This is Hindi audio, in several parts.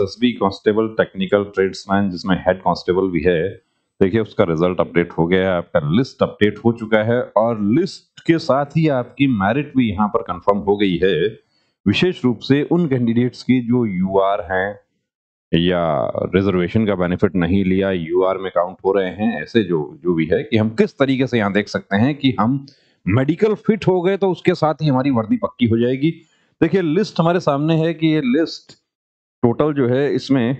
एसएसबी कांस्टेबल टेक्निकल ट्रेड्समैन जिसमें हेड कांस्टेबल भी है देखिए उसका रिजल्ट अपडेट हो गया है आपका लिस्ट अपडेट हो चुका है और लिस्ट के साथ ही आपकी मेरिट भी यहाँ पर कंफर्म हो गई है विशेष रूप से उन कैंडिडेट्स की जो यू हैं या रिजर्वेशन का बेनिफिट नहीं लिया यू में काउंट हो रहे हैं ऐसे जो जो भी है कि हम किस तरीके से यहाँ देख सकते हैं कि हम मेडिकल फिट हो गए तो उसके साथ ही हमारी वर्दी पक्की हो जाएगी देखिए लिस्ट हमारे सामने है कि ये लिस्ट टोटल जो है इसमें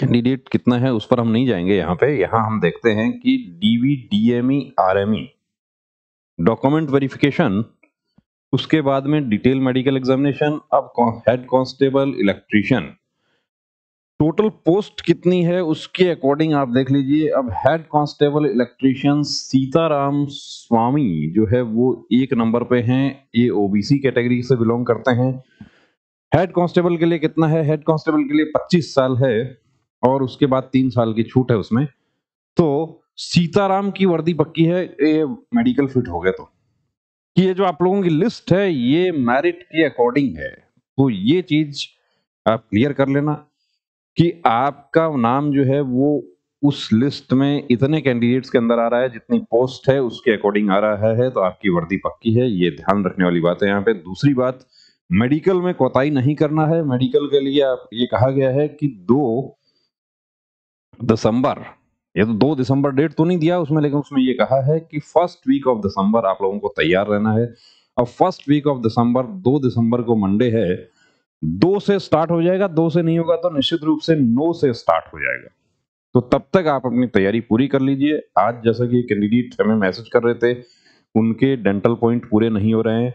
कैंडिडेट कितना है उस पर हम नहीं जाएंगे यहाँ पे यहाँ हम देखते हैं कि DV DME RME document verification उसके बाद में डिटेल मेडिकल एग्जामिनेशन अब head constable electrician total post कितनी है उसके अकॉर्डिंग आप देख लीजिए अब head constable electrician Sitaram Swami जो है वो एक नंबर पे हैं ये ओबीसी कैटेगरी से बिलोंग करते हैं हेड कांस्टेबल के लिए कितना है हेड कांस्टेबल के लिए 25 साल है और उसके बाद तीन साल की छूट है उसमें तो सीताराम की वर्दी पक्की है ये मेडिकल फिट हो गया तो कि ये जो आप लोगों की लिस्ट है ये मेरिट के अकॉर्डिंग है तो ये चीज आप क्लियर कर लेना कि आपका नाम जो है वो उस लिस्ट में इतने कैंडिडेट्स के अंदर आ रहा है जितनी पोस्ट है उसके अकॉर्डिंग आ रहा है तो आपकी वर्दी पक्की है ये ध्यान रखने वाली बात है यहाँ पे दूसरी बात मेडिकल में कोताही नहीं करना है मेडिकल के लिए आप ये कहा गया है कि दो दिसंबर ये तो दो दिसंबर डेट तो नहीं दिया उसमें लेकिन उसमें ये कहा है कि फर्स्ट वीक ऑफ दिसंबर आप लोगों को तैयार रहना है अब फर्स्ट वीक ऑफ दिसंबर दो दिसंबर को मंडे है दो से स्टार्ट हो जाएगा दो से नहीं होगा तो निश्चित रूप से नो से स्टार्ट हो जाएगा तो तब तक आप अपनी तैयारी पूरी कर लीजिए आज जैसा कि कैंडिडेट हमें मैसेज कर रहे थे उनके डेंटल पॉइंट पूरे नहीं हो रहे हैं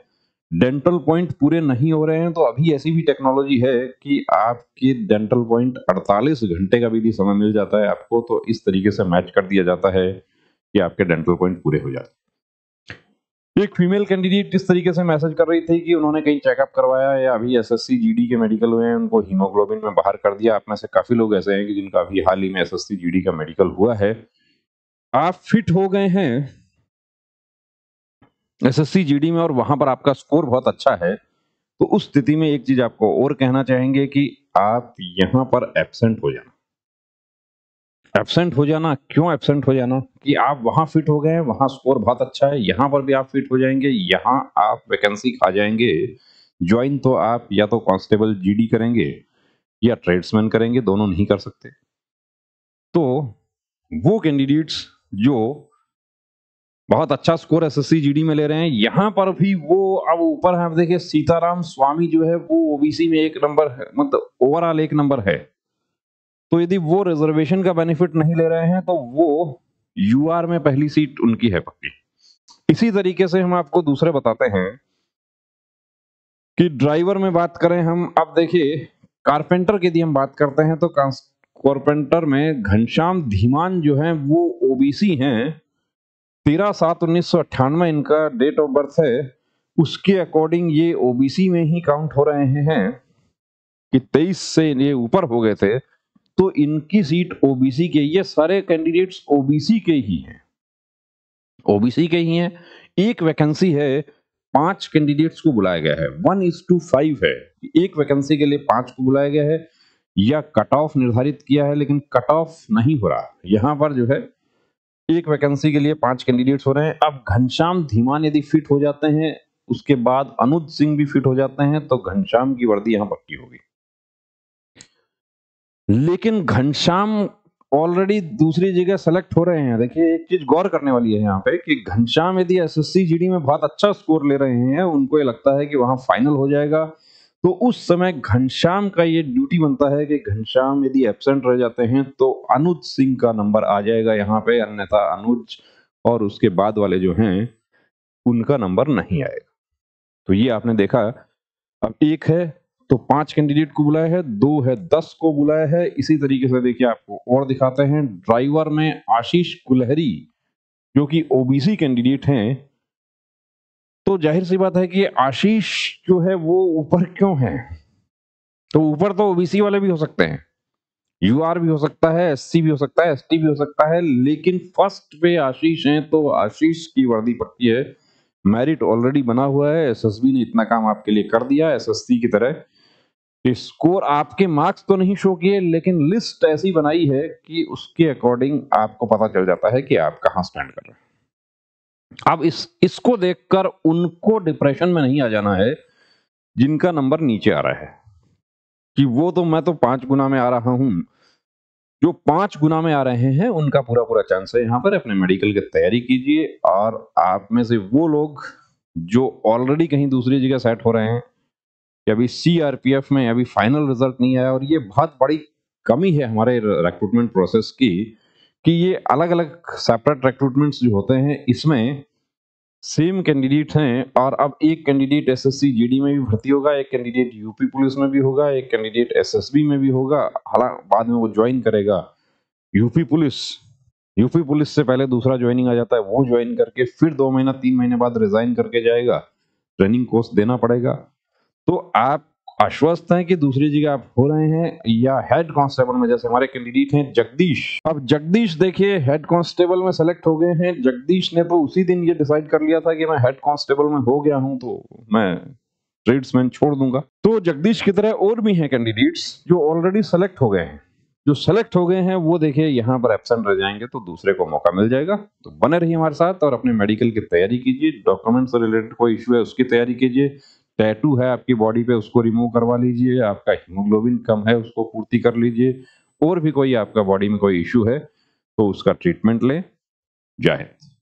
डेंटल पॉइंट पूरे नहीं हो रहे हैं तो अभी ऐसी भी टेक्नोलॉजी है कि आपके डेंटल पॉइंट 48 घंटे का भी समय मिल जाता है आपको तो इस तरीके से मैच कर दिया जाता है कि आपके डेंटल पॉइंट पूरे हो जाते एक फीमेल कैंडिडेट इस तरीके से मैसेज कर रही थी कि उन्होंने कहीं चेकअप करवाया या अभी एसएससी जीडी के मेडिकल हुए हैं उनको हीमोग्लोबिन में बाहर कर दिया आप में से काफी लोग ऐसे हैं कि जिनका अभी हाल ही में एसएससी जीडी का मेडिकल हुआ है आप फिट हो गए हैं एस जीडी में और वहां पर आपका स्कोर बहुत अच्छा है तो उस स्थिति में एक चीज आपको और कहना चाहेंगे कि आप यहां पर एबसेंट हो जाना एबसेंट हो जाना क्यों एबसेंट हो जाना कि आप वहां फिट हो गए वहां स्कोर बहुत अच्छा है यहां पर भी आप फिट हो जाएंगे यहां आप वैकेंसी खा जाएंगे ज्वाइन तो आप या तो कांस्टेबल जीडी करेंगे या ट्रेड्समैन करेंगे दोनों नहीं कर सकते तो वो कैंडिडेट्स जो बहुत अच्छा स्कोर एस एस में ले रहे हैं यहाँ पर भी वो अब ऊपर है देखिए सीताराम स्वामी जो है वो ओबीसी में एक नंबर है मतलब ओवरऑल एक नंबर है तो यदि वो रिजर्वेशन का बेनिफिट नहीं ले रहे हैं तो वो यूआर में पहली सीट उनकी है पक्की इसी तरीके से हम आपको दूसरे बताते हैं कि ड्राइवर में बात करें हम अब देखिए कारपेंटर की यदि हम बात करते हैं तो कारपेंटर में घनश्याम धीमान जो है वो ओबीसी हैं तेरह सात उन्नीस सौ अट्ठानवे इनका डेट ऑफ बर्थ है उसके अकॉर्डिंग ये ओबीसी में ही काउंट हो रहे हैं कि तेईस से ये ऊपर हो गए थे तो इनकी सीट ओबीसी के ये सारे कैंडिडेट्स ओबीसी के ही हैं ओबीसी के ही हैं एक वैकेंसी है पांच कैंडिडेट्स को बुलाया गया है वन इज टू फाइव है एक वैकेंसी के लिए पांच को बुलाया गया है या कट ऑफ निर्धारित किया है लेकिन कट ऑफ नहीं हो रहा यहाँ पर जो है एक वैकेंसी के लिए पांच कैंडिडेट्स हो रहे हैं अब घनश्याम धीमान यदि फिट हो जाते हैं उसके बाद अनुज सिंह भी फिट हो जाते हैं तो घनश्याम की वर्दी यहां पक्की होगी लेकिन घनश्याम ऑलरेडी दूसरी जगह सेलेक्ट हो रहे हैं देखिए एक चीज गौर करने वाली है यहाँ पे कि घनश्याम यदि एसएससी जीडी में बहुत अच्छा स्कोर ले रहे हैं उनको ये लगता है कि वहां फाइनल हो जाएगा तो उस समय घनश्याम का ये ड्यूटी बनता है कि घनश्याम यदि एबसेंट रह जाते हैं तो अनुज सिंह का नंबर आ जाएगा यहाँ पे अन्यथा अनुज और उसके बाद वाले जो हैं उनका नंबर नहीं आएगा तो ये आपने देखा अब एक है तो पांच कैंडिडेट को बुलाया है दो है दस को बुलाया है इसी तरीके से देखिए आपको और दिखाते हैं ड्राइवर में आशीष कुलहरी जो कि ओबीसी कैंडिडेट हैं तो जाहिर सी बात है कि आशीष जो है वो ऊपर क्यों है तो ऊपर तो ओबीसी वाले भी हो सकते हैं यूआर भी हो सकता है एससी भी हो सकता है एसटी भी हो सकता है लेकिन फर्स्ट पे आशीष हैं तो आशीष की वर्दी पड़ती है मेरिट ऑलरेडी बना हुआ है एसएसबी ने इतना काम आपके लिए कर दिया एसएससी की तरह स्कोर आपके मार्क्स तो नहीं शो किए लेकिन लिस्ट ऐसी बनाई है कि उसके अकॉर्डिंग आपको पता चल जाता है कि आप कहाँ स्टैंड कर रहे हैं अब इस इसको देखकर उनको डिप्रेशन में नहीं आ जाना है जिनका नंबर नीचे आ रहा है कि वो तो मैं तो पांच गुना में आ रहा हूं जो पांच गुना में आ रहे हैं उनका पूरा पूरा चांस है यहाँ पर अपने मेडिकल की तैयारी कीजिए और आप में से वो लोग जो ऑलरेडी कहीं दूसरी जगह सेट हो रहे हैं आर अभी सीआरपीएफ में अभी फाइनल रिजल्ट नहीं आया और ये बहुत बड़ी कमी है हमारे रिक्रूटमेंट प्रोसेस की कि ये अलग अलग सेपरेट रिक्रूटमेंट्स जो होते हैं इसमें सेम कैंडिडेट हैं और अब एक कैंडिडेट एसएससी जीडी में भी भर्ती होगा एक कैंडिडेट यूपी पुलिस में भी होगा एक कैंडिडेट एसएसबी में भी होगा हालांकि बाद में वो ज्वाइन करेगा यूपी पुलिस यूपी पुलिस से पहले दूसरा ज्वाइनिंग आ जाता है वो ज्वाइन करके फिर दो महीना तीन महीने बाद रिजाइन करके जाएगा ट्रेनिंग कोर्स देना पड़ेगा तो आप आश्वस्त हैं कि दूसरी जगह आप हो रहे हैं या हेड कांस्टेबल में जैसे हमारे कैंडिडेट हैं जगदीश अब जगदीश देखिए हेड कांस्टेबल में सेलेक्ट हो गए हैं जगदीश ने तो उसी दिन ये डिसाइड कर लिया था कि मैं हेड कांस्टेबल में हो गया हूं तो मैं ट्रेड्समैन छोड़ दूंगा तो जगदीश की तरह और भी हैं कैंडिडेट्स जो ऑलरेडी सेलेक्ट हो गए हैं जो सेलेक्ट हो गए हैं वो देखिए यहाँ पर एबसेंट रह जाएंगे तो दूसरे को मौका मिल जाएगा तो बने रहिए हमारे साथ और अपने मेडिकल की तैयारी कीजिए डॉक्यूमेंट से रिलेटेड कोई इशू है उसकी तैयारी कीजिए टैटू है आपकी बॉडी पे उसको रिमूव करवा लीजिए आपका हीमोग्लोबिन कम है उसको पूर्ति कर लीजिए और भी कोई आपका बॉडी में कोई इश्यू है तो उसका ट्रीटमेंट लें जाहिर